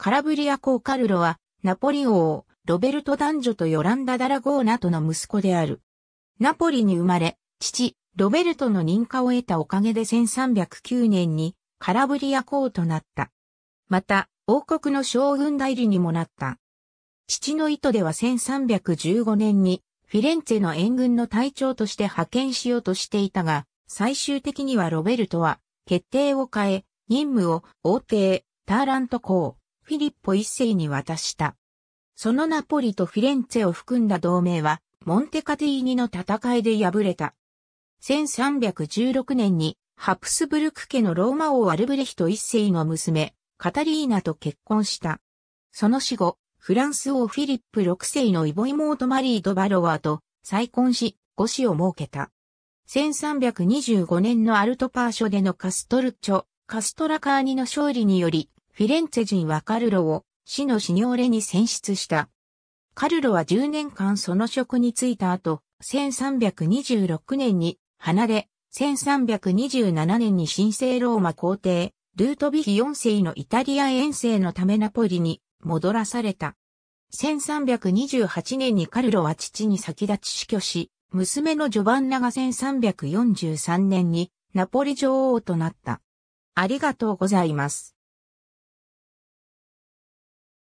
カラブリア公カルロは、ナポリ王、ロベルト・ダンジョとヨランダ・ダラゴーナとの息子である。ナポリに生まれ、父、ロベルトの認可を得たおかげで1309年にカラブリア公となった。また、王国の将軍代理にもなった。父の意図では1315年にフィレンツェの援軍の隊長として派遣しようとしていたが、最終的にはロベルトは決定を変え、任務を王帝、ターラント公、フィリッポ一世に渡した。そのナポリとフィレンツェを含んだ同盟は、モンテカティーニの戦いで敗れた。1316年に、ハプスブルク家のローマ王アルブレヒト一世の娘、カタリーナと結婚した。その死後、フランス王フィリップ六世のイボ妹マリー・ド・バロワーと再婚し、五子を設けた。1325年のアルトパーショでのカストルチョ、カストラカーニの勝利により、フィレンツェ人はカルロを死のシニョーレに選出した。カルロは10年間その職に就いた後、1326年に離れ、1327年に神聖ローマ皇帝、ルートビヒ4世のイタリア遠征のためナポリに戻らされた。1328年にカルロは父に先立ち死去し、娘のジョバンナが1343年にナポリ女王となった。ありがとうございます。